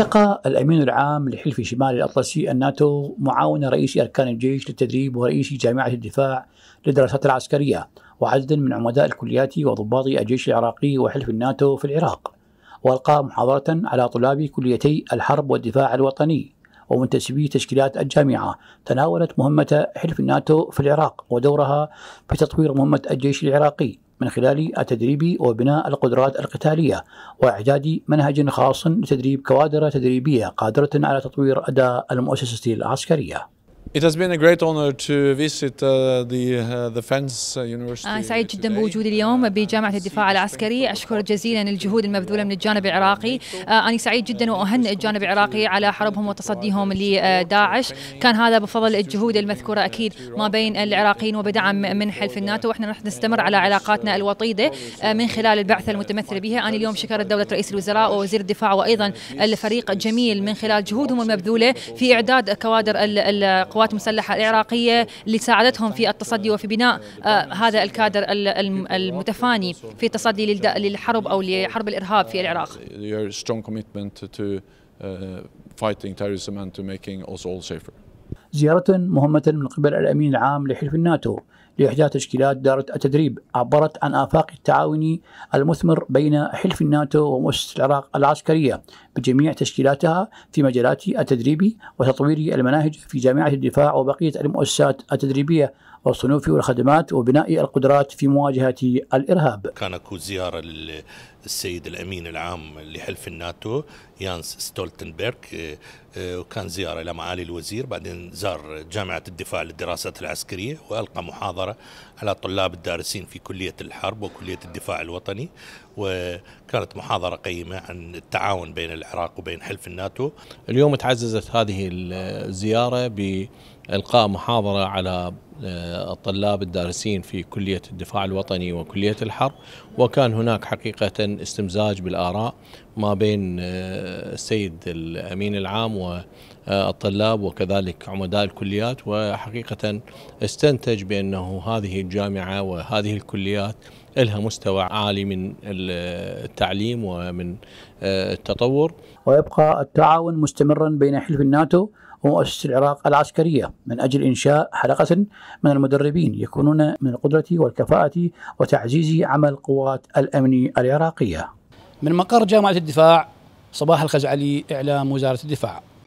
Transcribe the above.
التقى الامين العام لحلف شمال الاطلسي الناتو معاون رئيس اركان الجيش للتدريب ورئيس جامعه الدفاع للدراسات العسكريه وعدد من عمداء الكليات وضباط الجيش العراقي وحلف الناتو في العراق والقى محاضره على طلاب كليتي الحرب والدفاع الوطني ومنتسبي تشكيلات الجامعة تناولت مهمة حلف الناتو في العراق ودورها في تطوير مهمة الجيش العراقي من خلال التدريب وبناء القدرات القتالية وإعداد منهج خاص لتدريب كوادر تدريبية قادرة على تطوير أداء المؤسسة العسكرية It has been a great honor to visit uh, the uh, defense uh, university. أنا سعيد جدا بوجودي اليوم uh, بجامعة الدفاع العسكري، أشكر جزيلا الجهود المبذولة من الجانب العراقي، uh, أنا سعيد جدا وأهنئ الجانب العراقي على حربهم وتصديهم لداعش، uh, كان هذا بفضل الجهود المذكورة أكيد ما بين العراقيين وبدعم من حلف الناتو، وإحنا راح نستمر على علاقاتنا الوطيدة من خلال البعثة المتمثلة بها، أنا اليوم شكرت دولة رئيس الوزراء ووزير الدفاع وأيضا الفريق الجميل من خلال جهودهم المبذولة في إعداد كوادر القوات القوات المسلحة العراقية اللي ساعدتهم في التصدي وفي بناء آه، هذا الكادر المتفاني في التصدي للحرب أو لحرب الإرهاب في العراق uh, زيارة مهمة من قبل الأمين العام لحلف الناتو لإحداث تشكيلات دارة التدريب عبرت عن آفاق التعاون المثمر بين حلف الناتو ومؤسسة العراق العسكرية بجميع تشكيلاتها في مجالات التدريب وتطوير المناهج في جامعة الدفاع وبقية المؤسسات التدريبية والصنوف والخدمات وبناء القدرات في مواجهة الإرهاب كان أكو زيارة للسيد الأمين العام لحلف الناتو يانس ستولتنبرغ آه، وكان زيارة إلى معالي الوزير بعدين زار جامعة الدفاع للدراسات العسكرية وألقى محاضرة الوزارة على طلاب الدارسين في كلية الحرب وكلية الدفاع الوطني وكانت محاضرة قيمة عن التعاون بين العراق وبين حلف الناتو اليوم تعززت هذه الزيارة بإلقاء محاضرة على آه، الطلاب الدارسين في كلية الدفاع الوطني وكلية الحرب وكان هناك حقيقة استمزاج بالآراء ما بين آه، السيد الأمين العام والطلاب آه، وكذلك عمداء الكليات وحقيقة استنتج بأنه هذه الجامعة وهذه الكليات لها مستوى عالي من التعليم ومن آه، التطور ويبقى التعاون مستمرا بين حلف الناتو ومؤسسة العراق العسكرية من أجل إنشاء حلقة من المدربين يكونون من القدرة والكفاءة وتعزيز عمل قوات الأمن العراقية من مقر جامعة الدفاع صباح الخزعلي إعلام وزارة الدفاع